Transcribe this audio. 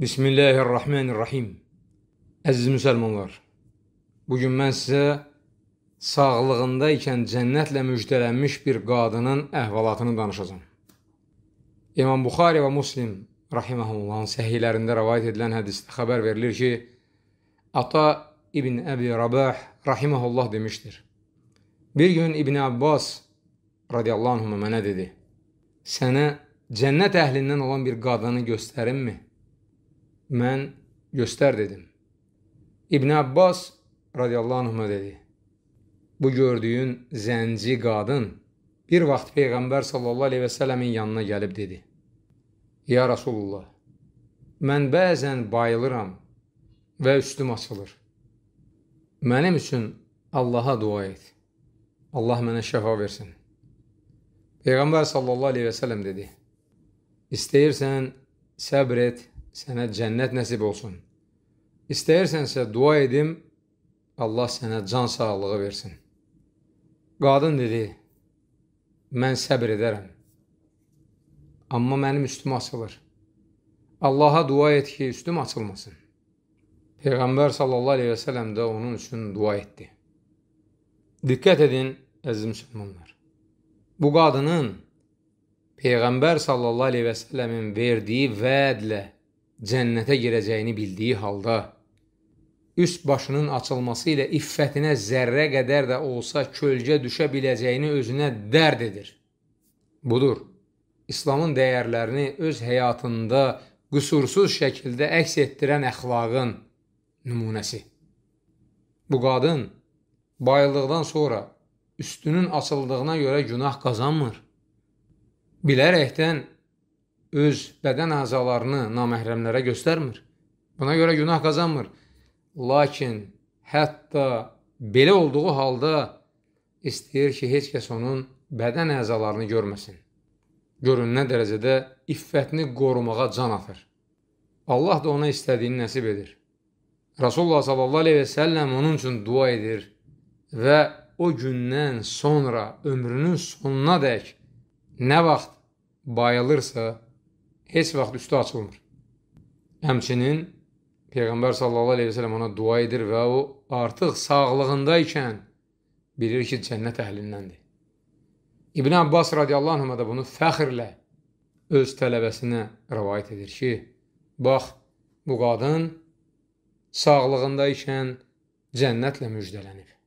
Bismillahirrahmanirrahim. Əziz müsəlmanlar, bu gün mən sizə sağlığında ikən cənnətlə müjdələnmiş bir qadının əhvalatını danışacağam. İmam Buxari və Muslim rahimehullahın səhihlərində rivayet edilən hədisdə xəbər verilir ki, Ata ibn Əbi Rabah rahimehullah demişdir. Bir gün İbn Abbas radiyallahu anhuma mənə dedi: "Sənə cənnət əhlindən olan bir qadını göstərimmi?" mən göstər dedim. İbn Abbas radiyallahu anhuma dedi. Bu gördüyün zənci qadın bir vaxt Peyğəmbər sallallahu aleyhi və sələmin yanına gəlib dedi. Ya Rasulullah, mən bəzən bayılıram və üstüm açılır. Mənim üçün Allaha dua et. Allah mənə şəfa versin. Peyğəmbər sallallahu aleyhi və sələm dedi. İstəyirsən səbr et sənə cənnət nəsib olsun. İstəyirsənsə dua edim, Allah sənə can sağlığı versin. Qadın dedi, mən səbr edərəm. Amma mənim üstüm açılır. Allaha dua et ki, üstüm açılmasın. Peyğəmbər sallallahu əleyhi və səlləm də onun üçün dua etdi. Diqqət edin, əziz müsəlmanlar. Bu qadının Peyğəmbər sallallahu əleyhi və səlləmin verdiyi vədlə cənnətə girəcəyini bildiyi halda üst başının açılması ilə iffətinə zərrə qədər də olsa kölgə düşə biləcəyini özünə dərd edir. Budur. İslamın dəyərlərini öz həyatında qüsursuz şəkildə əks etdirən əxlaqın nümunəsi. Bu qadın bayıldıqdan sonra üstünün açıldığına görə günah qazanmır. Bilərəkdən öz bədən əzalarını naməhrəmlərə göstərmir. Buna görə günah qazanmır. Lakin hətta belə olduğu halda istəyir ki, heç kəs onun bədən əzalarını görməsin. Görünən dərəcədə iffətini qorumağa can atır. Allah da ona istədiyini nəsib edir. Rasulullah sallallahu əleyhi və səlləm onun üçün dua edir və o gündən sonra ömrünün sonuna dək nə vaxt bayılırsa heç vaxt üstü açılmır. Həmçinin Peyğəmbər sallallahu əleyhi və səlləm ona dua edir və o artıq sağlığındaykən bilir ki, cənnət əhlindəndir. İbn Abbas radiyallahu anh da bunu fəxrlə öz tələbəsinə rivayet edir ki, bax bu qadın sağlığındaykən cənnətlə müjdələnir.